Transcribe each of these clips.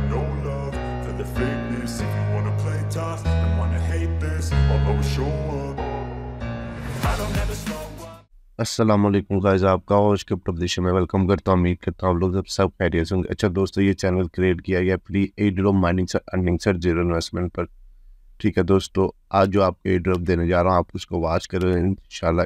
got no love for the fakeness If you wanna play tough and wanna hate this I'll always show up I don't ever slow असलम guys आपका और उसके प्रदेश में welcome करता हूँ उम्मीद करता हूँ आप लोग जब सब खैरियत होंगे अच्छा दोस्तों ये चैनल क्रिएट किया गया free airdrop mining sir earning sir zero investment पर ठीक है दोस्तों आज जो आप ए ड्रॉप देने जा रहा हूँ आप उसको वाच करें इन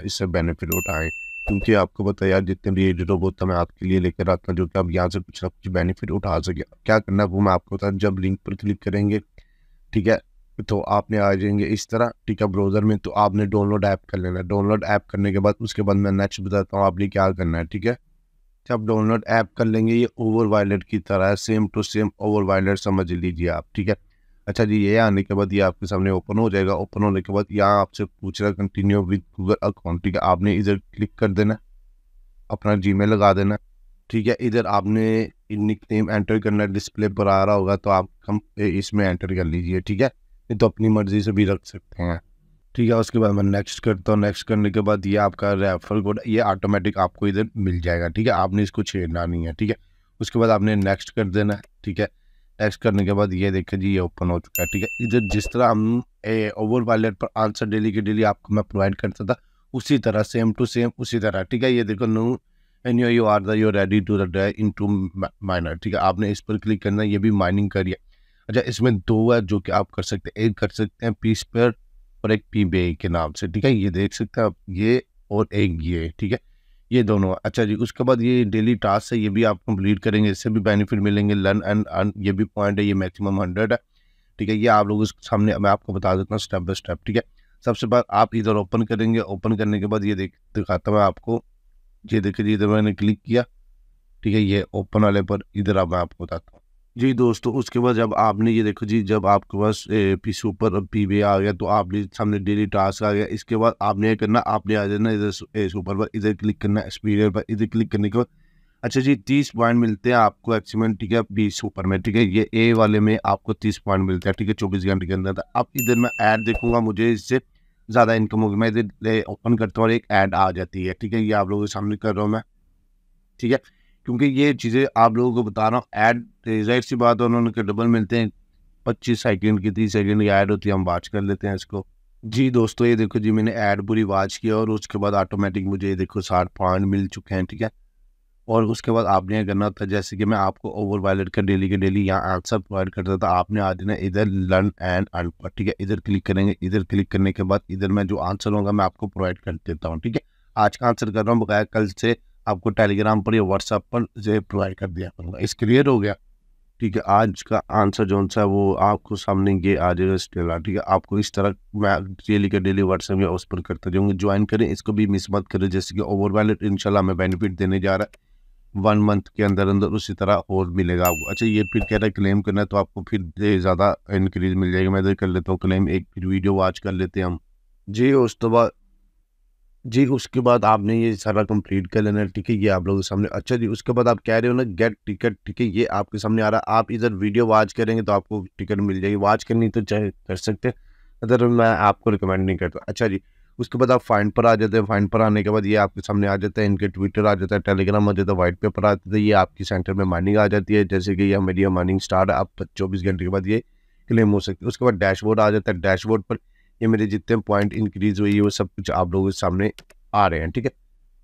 इससे बेनिफिट उठाएँ क्योंकि आपको बताया जितने भी एडिट हो बहुत मैं आपके लिए लेकर आता हूँ जो कि आप यहाँ से कुछ ना कुछ बेनिफिट उठा सके क्या करना वो मैं आपको बता जब लिंक पर क्लिक करेंगे ठीक है तो आपने आ जाएंगे इस तरह ठीक है ब्राउज़र में तो आपने डाउनलोड ऐप कर लेना है डाउनलोड ऐप करने के बाद उसके बाद मैं नेक्स्ट बताता हूँ आपने क्या करना है ठीक है जब डाउनलोड ऐप कर लेंगे ये ओवर वायलेट की तरह है same to same over wallet समझ लीजिए आप ठीक है अच्छा जी ये आने के बाद ये आपके सामने ओपन हो जाएगा ओपन होने के बाद यहाँ आपसे पूछ रहा है कंटिन्यू विद गूगल अकाउंट ठीक है आपने इधर क्लिक कर देना अपना जी लगा देना ठीक है इधर आपने निक नेम एंटर करना डिस्प्ले पर आ रहा होगा तो आप हम इसमें एंटर कर लीजिए ठीक है नहीं तो अपनी मर्ज़ी से भी रख सकते हैं ठीक है उसके बाद मैं नेक्स्ट करता हूँ नेक्स्ट करने के बाद ये आपका रेफरल कोड ये ऑटोमेटिक आपको इधर मिल जाएगा ठीक है आपने इसको छेड़ना नहीं है ठीक है उसके बाद आपने नेक्स्ट कर देना ठीक है एक्स करने के बाद ये देखें जी ये ओपन हो चुका है ठीक है इधर जिस तरह हम ओवर वॉलेट पर आंसर डेली के डेली आपको मैं प्रोवाइड करता था उसी तरह सेम टू सेम उसी तरह ठीक है ये देखो no N U you are the you ready to the in to miner ठीक है आपने इस पर क्लिक करना ये भी माइनिंग करिए अच्छा इसमें दो है जो कि आप कर सकते हैं एक कर सकते हैं पीस पर और एक पी के नाम से ठीक है ये देख सकते हैं आप ये और एक ये ठीक है ये दोनों अच्छा जी उसके बाद ये डेली टास्क है ये भी आप कंप्लीट करेंगे इससे भी बेनिफिट मिलेंगे लर्न एंड अर्न ये भी पॉइंट है ये मैक्सिमम हंड्रेड है ठीक है ये आप लोग उसके सामने मैं आपको बता देता हूँ स्टेप बाय स्टेप ठीक है सबसे पहले आप इधर ओपन करेंगे ओपन करने के बाद ये देख दिखाता हूँ मैं आपको ये देखिए इधर मैंने क्लिक किया ठीक है ये ओपन वाले पर इधर अब मैं आपको बताता हूँ जी दोस्तों उसके बाद जब आपने ये देखो जी जब आपके पास पी सुपर पी वी आ गया तो आपने सामने डेली टास्क आ गया इसके बाद आपने ये करना आपने आ जाना इधर सुपर पर इधर क्लिक करना एक्सपीरियर पर इधर क्लिक करने के बाद अच्छा जी तीस पॉइंट मिलते हैं आपको एक्सीमेंट ठीक है बीस सुपर में ठीक है ये ए वाले में आपको तीस पॉइंट मिलते हैं ठीक है चौबीस घंटे के अंदर अब इधर मैं ऐड देखूंगा मुझे इससे ज़्यादा इनकम होगी मैं इधर ओपन करता हूँ और एक ऐड आ जाती है ठीक है ये आप लोगों के सामने कर रहा हूँ मैं ठीक है क्योंकि ये चीज़ें आप लोगों को बता रहा हूँ ऐड जाहिर सी बात है उन्होंने डबल मिलते हैं पच्चीस सेकेंड की तीस सेकेंड की ऐड होती है हम वाच कर लेते हैं इसको जी दोस्तों ये देखो जी मैंने ऐड पूरी वाच किया और उसके बाद ऑटोमेटिक मुझे ये देखो साठ पॉइंट मिल चुके हैं ठीक है और उसके बाद आपने यह करना था जैसे कि मैं आपको ओवर वायलेट कर डेली के डेली यहाँ आंसर प्रोवाइड करता था आपने आ देना इधर लर्न एंड अन ठीक है इधर क्लिक करेंगे इधर क्लिक करने के बाद इधर मैं जो आंसर होगा मैं आपको प्रोवाइड कर देता हूँ ठीक है आज का आंसर कर रहा हूँ बकाया कल से आपको टेलीग्राम पर या व्हाट्सएप पर जो प्रोवाइड कर दिया करूँगा इस क्लियर हो गया ठीक है आज का आंसर जो सा वो आपको सामने ये आ जाएगा स्टेला ठीक है आपको इस तरह मैं डेली का डेली व्हाट्सएप या उस पर करते जाऊँगा ज्वाइन करें इसको भी मिस मत करें जैसे कि ओवर वैलेट इनशाला हमें बेनिफिट देने जा रहा है वन मंथ के अंदर अंदर उसी तरह और मिलेगा आपको अच्छा ये फिर कह रहा है क्लेम करना है तो आपको फिर ज़्यादा इंक्रीज मिल जाएगी मैं इधर कर लेता हूँ क्लेम एक फिर वीडियो वॉच कर लेते हैं हम जी उस तो बाद जी उसके बाद आपने ये सारा कंप्लीट कर लेना ठीक है ये आप लोगों के सामने अच्छा जी उसके बाद आप कह रहे हो ना गेट टिकट ठीक है ये आपके सामने आ रहा है आप इधर वीडियो वाच करेंगे तो आपको टिकट मिल जाएगी वाच करनी तो चाहे कर सकते हैं अदर मैं आपको रिकमेंड नहीं करता अच्छा जी उसके बाद आप फाइन पर आ जाते हैं फाइन पर आने के बाद ये आपके सामने आ जाता है इनके ट्विटर आ जाता है टेलीग्राम आ जाता है वाइट पेपर आ जाता है ये आपकी सेंटर में माइनिंग आ जाती है जैसे कि यह मेरी माइनिंग स्टार्ट आप चौबीस घंटे के बाद ये क्लेम हो सकती है उसके बाद डैशबोर्ड आ जाता है डैशबोर्ड पर ये मेरे जितने पॉइंट इंक्रीज हुई है वो सब कुछ आप लोगों के सामने आ रहे हैं ठीक है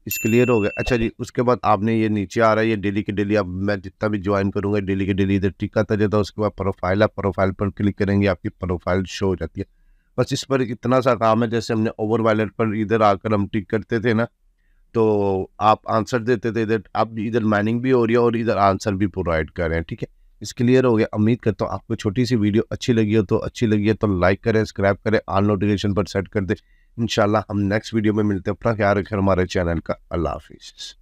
इस क्लियर हो गया अच्छा जी उसके बाद आपने ये नीचे आ रहा है ये डेली के डेली अब मैं जितना भी ज्वाइन करूँगा डेली के डेली इधर टिक आता जाता है उसके बाद प्रोफाइल है प्रोफाइल पर क्लिक करेंगे आपकी प्रोफाइल शो हो जाती है बस इस पर इतना सा काम है जैसे हमने ओवर वायलेट पर इधर आकर हम टिक करते थे ना तो आप आंसर देते थे इधर आप इधर माइनिंग भी हो रही है और इधर आंसर भी प्रोवाइड कर रहे हैं ठीक है इस क्लियर हो गया उम्मीद करता हूँ आपको छोटी सी वीडियो अच्छी लगी हो तो अच्छी लगी है तो लाइक करें सब्सक्राइब करें ऑल नोटिफिकेशन पर सेट कर दें इंशाल्लाह हम नेक्स्ट वीडियो में मिलते हैं अपना ख्याल रखें हमारे चैनल का अल्लाह हाफिज़